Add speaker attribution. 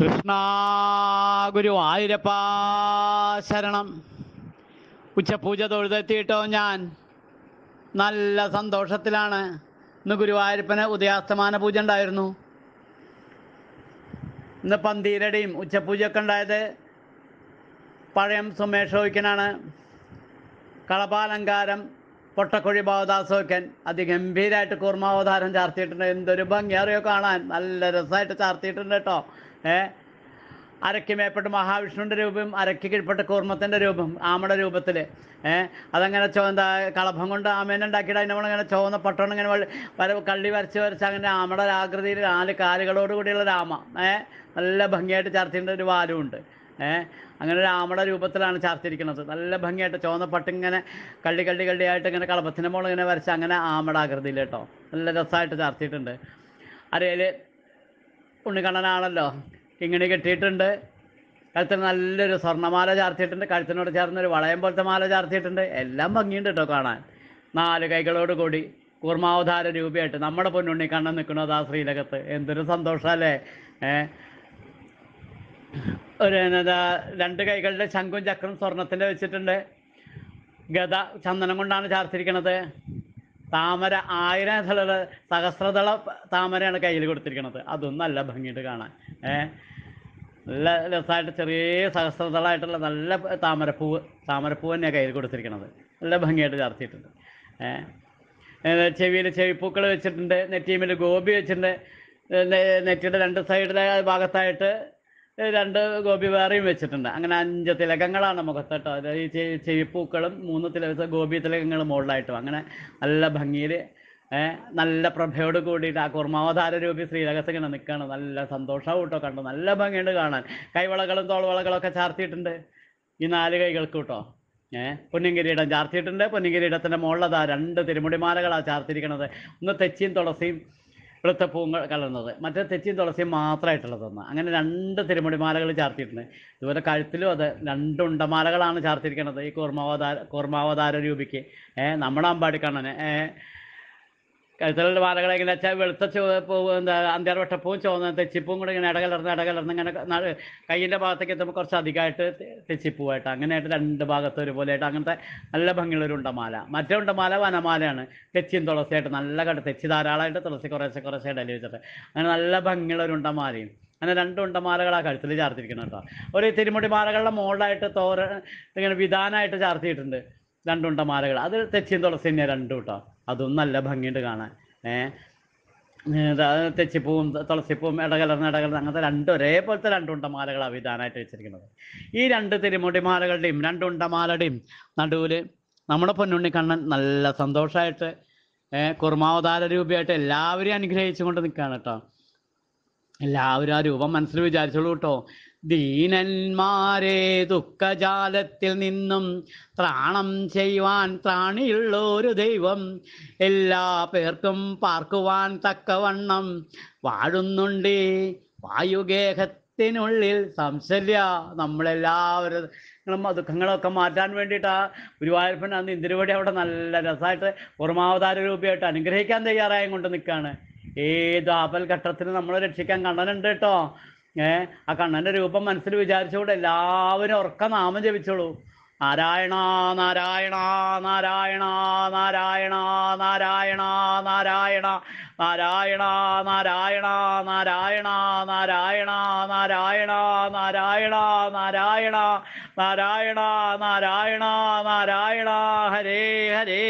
Speaker 1: കൃഷ്ണ ഗുരു ആയിരപ്പ ശരണം ഉച്ചപൂജ തൊഴുതെത്തിയിട്ടോ ഞാൻ നല്ല സന്തോഷത്തിലാണ് ഇന്ന് ഗുരുവായൂരപ്പന് ഉദയാസ്തമാന പൂജ ഉണ്ടായിരുന്നു ഇന്ന് പന്തീരടിയും ഉച്ചപൂജയൊക്കെ ഉണ്ടായത് പഴയം സുമേഷോയ്ക്കനാണ് കളപാലങ്കാരം പൊട്ടക്കുഴി ഭാവദാസോക്കൻ അതിഗംഭീരമായിട്ട് കൂർമാവതാരം ചാർത്തിയിട്ടുണ്ട് എന്തൊരു ഭംഗിയറിയോ കാണാൻ നല്ല രസമായിട്ട് ചാർത്തിയിട്ടുണ്ട് കേട്ടോ അരയ്ക്ക് മേപ്പെട്ട് മഹാവിഷ്ണുവിൻ്റെ രൂപം അരയ്ക്ക് കീഴ്പ്പെട്ട് കൂർമ്മത്തിൻ്റെ രൂപം ആമയുടെ രൂപത്തിൽ അതങ്ങനെ ചോ എന്താ കളഭം കൊണ്ട് ആമേനെ ഉണ്ടാക്കിയിട്ട് അതിനെ നമ്മളിങ്ങനെ ചുവന്ന പട്ടണം ഇങ്ങനെ വര കള്ളി വരച്ച് വരച്ച് അങ്ങനെ ആമയുടെ ആകൃതിയിൽ നാല് കാലുകളോട് കൂടിയുള്ള രാമ ഏഹ് നല്ല ഭംഗിയായിട്ട് ചർച്ചേണ്ട ഒരു വാലുമുണ്ട് ഏഹ് അങ്ങനെ രാമയുടെ രൂപത്തിലാണ് ചാർത്തിരിക്കുന്നത് നല്ല ഭംഗിയായിട്ട് ചുവന്ന ഇങ്ങനെ കള്ളി കള്ളി കള്ളിയായിട്ട് ഇങ്ങനെ കളഭത്തിൻ്റെ മോളിങ്ങനെ വരച്ച് അങ്ങനെ ആമയുടെ ആകൃതിയിൽ കേട്ടോ നല്ല രസമായിട്ട് ചാർത്തിയിട്ടുണ്ട് അറിയാൽ ഉണ്ണിക്കണ്ണനാണല്ലോ കിങ്ങിണി കെട്ടിയിട്ടുണ്ട് കഴുത്തിൽ നല്ലൊരു സ്വർണ്ണമാല ചാർത്തിയിട്ടുണ്ട് കഴുത്തിനോട് ചേർന്നൊരു വളയം പോലത്തെ മാല ചാർത്തിയിട്ടുണ്ട് എല്ലാം ഭംഗിയുണ്ട് കേട്ടോ കാണാൻ നാല് കൈകളോട് കൂടി കൂർമാവതാര രൂപയായിട്ട് നമ്മുടെ പൊന്നുണ്ണി കണ്ണൻ നിൽക്കുന്നത് ആ ശ്രീലകത്ത് എന്തൊരു സന്തോഷമല്ലേ ഏഹ് ഒരു എന്താ രണ്ട് കൈകളുടെ ശംഖും ചക്രം സ്വർണത്തിൻ്റെ വെച്ചിട്ടുണ്ട് ഗത ചന്ദനം കൊണ്ടാണ് ചാർത്തിരിക്കണത് താമര ആയിരം തള സഹസ്രതള താമരയാണ് കയ്യിൽ കൊടുത്തിരിക്കുന്നത് അതൊന്നും നല്ല ഭംഗിയിട്ട് കാണാൻ ഏഹ് നല്ല രസമായിട്ട് ചെറിയ സഹസ്രതളായിട്ടുള്ള നല്ല താമരപ്പൂവ് താമരപ്പൂവ് തന്നെയാണ് കയ്യിൽ കൊടുത്തിരിക്കുന്നത് നല്ല ഭംഗിയായിട്ട് ചർത്തിയിട്ടുണ്ട് ഏഹ് ചെവിയിൽ ചെവിപ്പൂക്കൾ വെച്ചിട്ടുണ്ട് നെറ്റിയമ്മിൽ ഗോപി വെച്ചിട്ടുണ്ട് നെറ്റിയുടെ രണ്ട് സൈഡിലെ ഭാഗത്തായിട്ട് രണ്ട് ഗോപിവേറയും വെച്ചിട്ടുണ്ട് അങ്ങനെ അഞ്ച് തിലകങ്ങളാണ് മുഖത്ത് കേട്ടോ അതായത് ഈ ചെവിപ്പൂക്കളും മൂന്ന് തില ഗോപി തിലകങ്ങൾ മുകളിലായിട്ടും അങ്ങനെ നല്ല ഭംഗിയിൽ നല്ല പ്രഭയോട് കൂടിയിട്ട് ആ കുർമാവതാര രൂപി ശ്രീരഹസ്യം ഇങ്ങനെ നല്ല സന്തോഷം കൂട്ടോ കണ്ടു നല്ല ഭംഗിയുണ്ട് കാണാൻ കൈവളകളും തോൾവളകളും ഒക്കെ ചാർത്തിയിട്ടുണ്ട് ഈ നാല് കൈകൾക്ക് കേട്ടോ ഏഹ് പൊന്നിങ്കിരീടം ചാർത്തിയിട്ടുണ്ട് പൊന്നിങ്കിരീടത്തിൻ്റെ മുകളിലതാ രണ്ട് തിരുമുടിമാലകളാണ് ചാർത്തിരിക്കുന്നത് ഒന്ന് തെച്ചിയും തുളസിയും ഇവിടുത്തെ പൂങ്ങൾ കലർന്നത് മറ്റേ തെച്ചിയും തുളസിയും മാത്രമായിട്ടുള്ളതെന്ന് അങ്ങനെ രണ്ട് തിരുമുടിമാലകൾ ചാർത്തിയിട്ടുണ്ട് ഇതുപോലെ കഴുത്തിലും അത് രണ്ട് ഉണ്ടമാലകളാണ് ചാർത്തിയിരിക്കുന്നത് ഈ കൂർമാവതാര കൂർമാവതാര രൂപിക്ക് ഏഹ് നമ്മുടെ അമ്പാടിക്കണ്ണന് ഏഹ് കഴുത്തിലുള്ള വാലകളെ ഇങ്ങനെ വെച്ചാൽ വെളുത്ത ചുവപ്പ് എന്താ അന്ത്യാർവട്ടപ്പവും ചുവന്ന തെച്ചിപ്പും കൂടെ ഇങ്ങനെ ഇടകലർന്ന് ഇടകലർന്ന് ഇങ്ങനെ കയ്യിൻ്റെ ഭാഗത്തേക്ക് എത്തുമ്പോൾ കുറച്ച് അധികമായിട്ട് തെച്ചിപ്പൂവായിട്ട് അങ്ങനെയായിട്ട് രണ്ട് ഭാഗത്ത് ഒരുപോലെയായിട്ട് അങ്ങനത്തെ നല്ല ഭംഗിയുള്ള ഒരു ഉണ്ടമാല മറ്റേ ഉണ്ടമാല വനമാലയാണ് തെച്ചിയും തുളസിയായിട്ട് നല്ല കണ്ട് തെച്ചി ധാരാളമായിട്ട് തുളസി കുറേശ്ശെ കുറേശ്ശെ ഇടയിൽ വെച്ചിട്ട് അങ്ങനെ നല്ല ഭംഗിയുള്ള ഒരു ഉണ്ടമാലയും അങ്ങനെ രണ്ട് ഉണ്ടമാലകളാണ് കഴുത്തിൽ ചാർത്തിരിക്കുന്നത് കേട്ടോ ഒരു തിരുമുടി മാലകളുടെ മോളായിട്ട് തോര ഇങ്ങനെ വിധാനമായിട്ട് ചാർത്തിയിട്ടുണ്ട് രണ്ടുണ്ട മാലകൾ അത് തെച്ചിയും തുളസി തന്നെ രണ്ടും കേട്ടോ അതും നല്ല ഭംഗിയുണ്ട് കാണാൻ ഏഹ് തെച്ചിപ്പൂവും തുളസിപ്പൂവും ഇടകലർന്ന് ഇടകലർന്ന് അങ്ങനത്തെ രണ്ട് ഒരേപോലത്തെ മാലകളാണ് വിധാനമായിട്ട് വെച്ചിരിക്കുന്നത് ഈ രണ്ട് തിരുമുടിമാലകളുടെയും മാലയുടെയും നടുവിൽ നമ്മുടെ പൊന്നുണ്ണിക്കണ്ണൻ നല്ല സന്തോഷമായിട്ട് കുർമാവതാര രൂപയായിട്ട് എല്ലാവരെയും അനുഗ്രഹിച്ചുകൊണ്ട് നിൽക്കുകയാണ് കേട്ടോ എല്ലാവരും ആ രൂപം മനസ്സിൽ വിചാരിച്ചോളൂ കേട്ടോ ദീനന്മാരെ ദുഃഖജാലത്തിൽ നിന്നും ത്രാണം ചെയ്യുവാൻ ത്രാണിയുള്ളൊരു ദൈവം എല്ലാ പേർക്കും പാർക്കുവാൻ തക്കവണ്ണം വാഴുന്നുണ്ട് വായുഗേഹത്തിനുള്ളിൽ സംശയ നമ്മളെല്ലാവരും ദുഃഖങ്ങളൊക്കെ മാറ്റാൻ വേണ്ടിയിട്ടാ ഗുരുവായൂരപ്പൻ അന്ന് ഇന്ദിരപടി അവിടെ നല്ല രസമായിട്ട് പൂർമാവതാര രൂപയായിട്ട് അനുഗ്രഹിക്കാൻ തയ്യാറായും കൊണ്ട് നിൽക്കുകയാണ് ഏത് ആപൽഘട്ടത്തിൽ നമ്മളെ രക്ഷിക്കാൻ കണ്ണനുണ്ട് കേട്ടോ ഏഹ് ആ കണ്ണന്റെ രൂപം മനസ്സിൽ വിചാരിച്ചുകൊണ്ട് എല്ലാവരും ഉറക്ക നാമം ജപിച്ചോളൂ നാരായണ നാരായണ നാരായണ നാരായണ നാരായണ നാരായണ നാരായണ നാരായണ നാരായണ നാരായണ നാരായണ നാരായണ നാരായണ നാരായണ നാരായണ നാരായണ ഹരേ ഹരേ